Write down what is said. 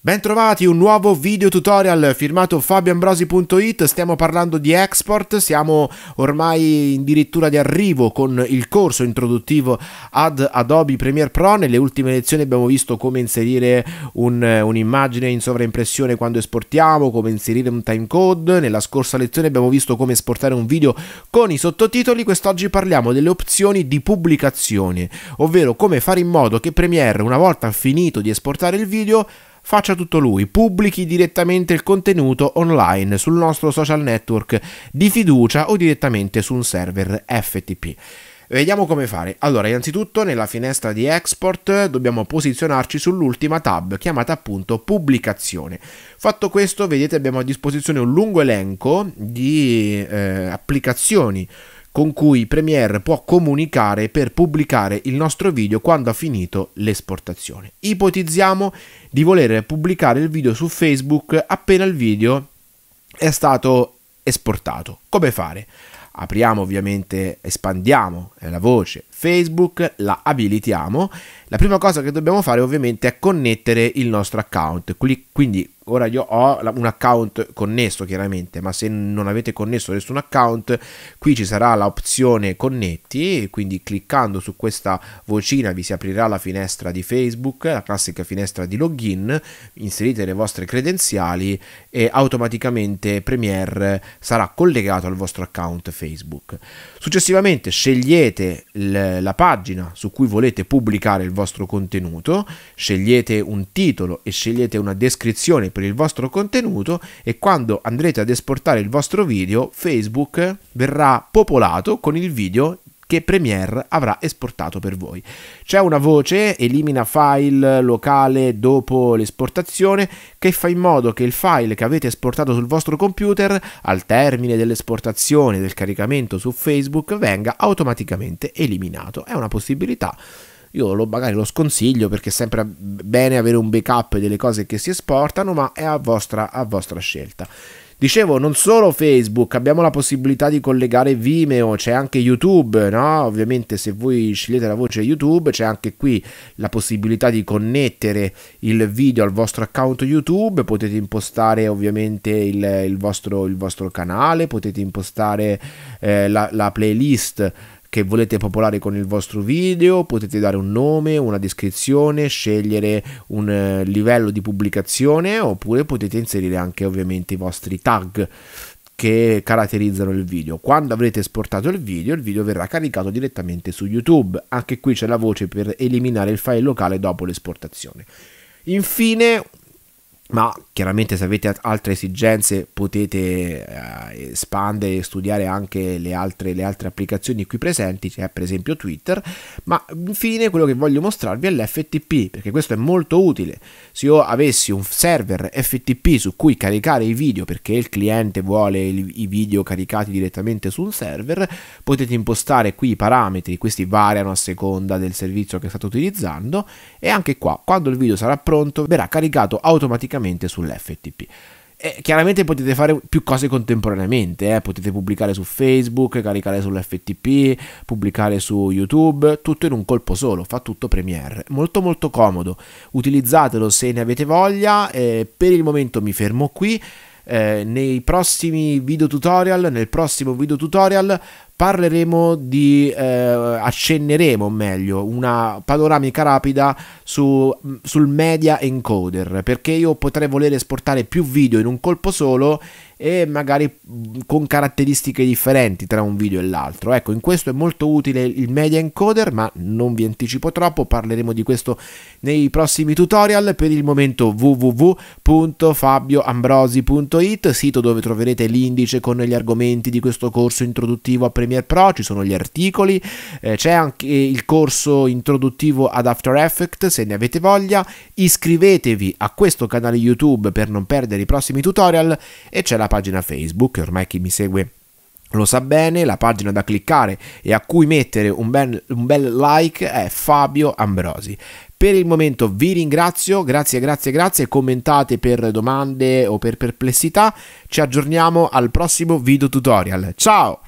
Bentrovati, un nuovo video tutorial firmato fabioambrosi.it, stiamo parlando di export, siamo ormai addirittura di arrivo con il corso introduttivo ad Adobe Premiere Pro, nelle ultime lezioni abbiamo visto come inserire un'immagine in sovraimpressione quando esportiamo, come inserire un timecode, nella scorsa lezione abbiamo visto come esportare un video con i sottotitoli, quest'oggi parliamo delle opzioni di pubblicazione, ovvero come fare in modo che Premiere una volta finito di esportare il video faccia tutto lui, pubblichi direttamente il contenuto online sul nostro social network di fiducia o direttamente su un server FTP. Vediamo come fare. Allora, innanzitutto nella finestra di export dobbiamo posizionarci sull'ultima tab chiamata appunto pubblicazione. Fatto questo, vedete abbiamo a disposizione un lungo elenco di eh, applicazioni con cui Premiere può comunicare per pubblicare il nostro video quando ha finito l'esportazione. Ipotizziamo di voler pubblicare il video su Facebook appena il video è stato esportato. Come fare? apriamo ovviamente, espandiamo eh, la voce Facebook, la abilitiamo. La prima cosa che dobbiamo fare ovviamente è connettere il nostro account. Quindi ora io ho un account connesso chiaramente, ma se non avete connesso nessun account, qui ci sarà l'opzione connetti, quindi cliccando su questa vocina vi si aprirà la finestra di Facebook, la classica finestra di login, inserite le vostre credenziali e automaticamente Premiere sarà collegato al vostro account Facebook. Facebook. Successivamente scegliete la pagina su cui volete pubblicare il vostro contenuto, scegliete un titolo e scegliete una descrizione per il vostro contenuto e quando andrete ad esportare il vostro video Facebook verrà popolato con il video che Premiere avrà esportato per voi. C'è una voce elimina file locale dopo l'esportazione che fa in modo che il file che avete esportato sul vostro computer al termine dell'esportazione del caricamento su Facebook venga automaticamente eliminato. È una possibilità io lo, magari lo sconsiglio perché è sempre bene avere un backup delle cose che si esportano, ma è a vostra, a vostra scelta. Dicevo, non solo Facebook, abbiamo la possibilità di collegare Vimeo, c'è anche YouTube, no? Ovviamente se voi scegliete la voce YouTube c'è anche qui la possibilità di connettere il video al vostro account YouTube, potete impostare ovviamente il, il, vostro, il vostro, canale, potete impostare eh, la, la playlist che volete popolare con il vostro video, potete dare un nome, una descrizione, scegliere un eh, livello di pubblicazione oppure potete inserire anche ovviamente i vostri tag che caratterizzano il video. Quando avrete esportato il video, il video verrà caricato direttamente su YouTube. Anche qui c'è la voce per eliminare il file locale dopo l'esportazione. Infine, ma chiaramente se avete altre esigenze potete eh, espandere e studiare anche le altre, le altre, applicazioni qui presenti, cioè per esempio Twitter, ma infine quello che voglio mostrarvi è l'FTP, perché questo è molto utile. Se io avessi un server FTP su cui caricare i video, perché il cliente vuole i video caricati direttamente su un server, potete impostare qui i parametri, questi variano a seconda del servizio che state utilizzando, e anche qua, quando il video sarà pronto, verrà caricato automaticamente automaticamente sull'FTP. E chiaramente potete fare più cose contemporaneamente, eh? potete pubblicare su Facebook, caricare sull'FTP, pubblicare su YouTube, tutto in un colpo solo, fa tutto Premiere. Molto molto comodo, utilizzatelo se ne avete voglia, eh, per il momento mi fermo qui. Eh, nei prossimi video tutorial, nel prossimo video tutorial parleremo di, eh, accenneremo meglio, una panoramica rapida su, mm, sul media encoder, perché io potrei voler esportare più video in un colpo solo e magari mm, con caratteristiche differenti tra un video e l'altro. Ecco, in questo è molto utile il media encoder, ma non vi anticipo troppo, parleremo di questo nei prossimi tutorial. Per il momento www.fabioambrosi.it, sito dove troverete l'indice con gli argomenti di questo corso introduttivo a premio Premiere Pro, ci sono gli articoli, eh, c'è anche il corso introduttivo ad After Effects se ne avete voglia, iscrivetevi a questo canale YouTube per non perdere i prossimi tutorial e c'è la pagina Facebook, ormai chi mi segue lo sa bene, la pagina da cliccare e a cui mettere un bel, un bel like è Fabio Ambrosi. Per il momento vi ringrazio, grazie, grazie, grazie, commentate per domande o per perplessità, ci aggiorniamo al prossimo video tutorial, ciao!